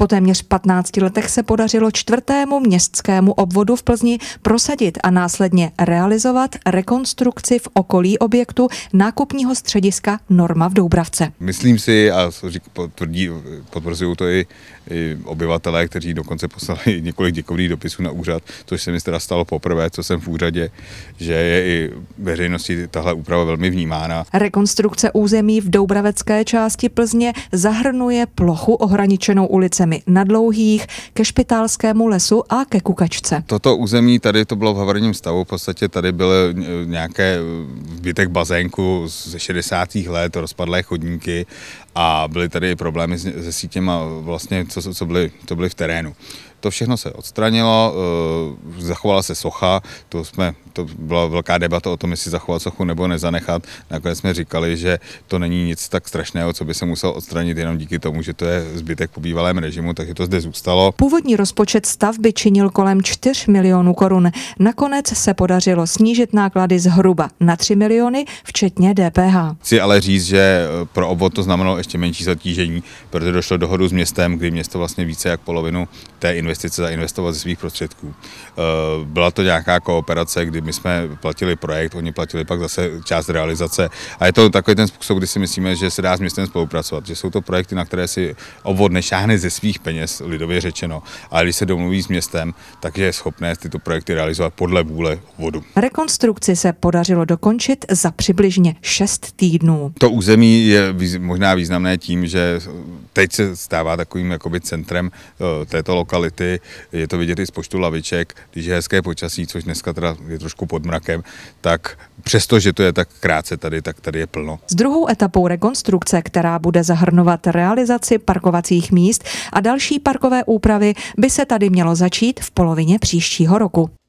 Po téměř 15 letech se podařilo čtvrtému městskému obvodu v Plzni prosadit a následně realizovat rekonstrukci v okolí objektu nákupního střediska Norma v Doubravce. Myslím si, a potvrdí, potvrzují to i, i obyvatelé, kteří dokonce poslali několik děkovných dopisů na úřad, což se mi teda stalo poprvé, co jsem v úřadě, že je i veřejnosti tahle úprava velmi vnímána. Rekonstrukce území v Doubravecké části Plzně zahrnuje plochu ohraničenou ulicemi zemi na dlouhých, ke špitálskému lesu a ke kukačce. Toto území tady to bylo v havarním stavu, v podstatě tady byly eh, nějaké výtek eh, bazénku ze 60. let, rozpadlé chodníky a byly tady problémy se sítěma eh, vlastně, co, co, byly, co byly v terénu. To všechno se odstranilo, eh, zachovala se socha, to, jsme, to byla velká debata o tom, jestli zachovat sochu nebo nezanechat. Nakonec jsme říkali, že to není nic tak strašného, co by se musel odstranit jenom díky tomu, že to je zbytek po bývalém režimu, takže to zde zůstalo. Původní rozpočet stavby činil kolem 4 milionů korun. Nakonec se podařilo snížit náklady zhruba na 3 miliony, včetně DPH. Chci ale říct, že eh, pro obvod to znamenalo ještě menší zatížení, protože došlo dohodu s městem, kdy město vlastně více jak polovinu té investice investice zainvestovat ze svých prostředků. Eh, byla to nějaká kooperace, kdy my jsme platili projekt, oni platili pak zase část realizace a je to takový ten způsob, kdy si myslíme, že se dá s městem spolupracovat, že jsou to projekty, na které si obvod nešáhne ze svých peněz, lidově řečeno, ale když se domluví s městem, takže je schopné tyto projekty realizovat podle vůle obvodu. Rekonstrukci se podařilo dokončit za přibližně 6 týdnů. To území je možná významné tím, že teď se stává takovým jakoby centrem eh, této lokality. Je to vidět i z počtu laviček, když je hezké počasí, což dneska teda je trošku pod mrakem, tak přesto, že to je tak krátce tady, tak tady je plno. S druhou etapou rekonstrukce, která bude zahrnovat realizaci parkovacích míst a další parkové úpravy, by se tady mělo začít v polovině příštího roku.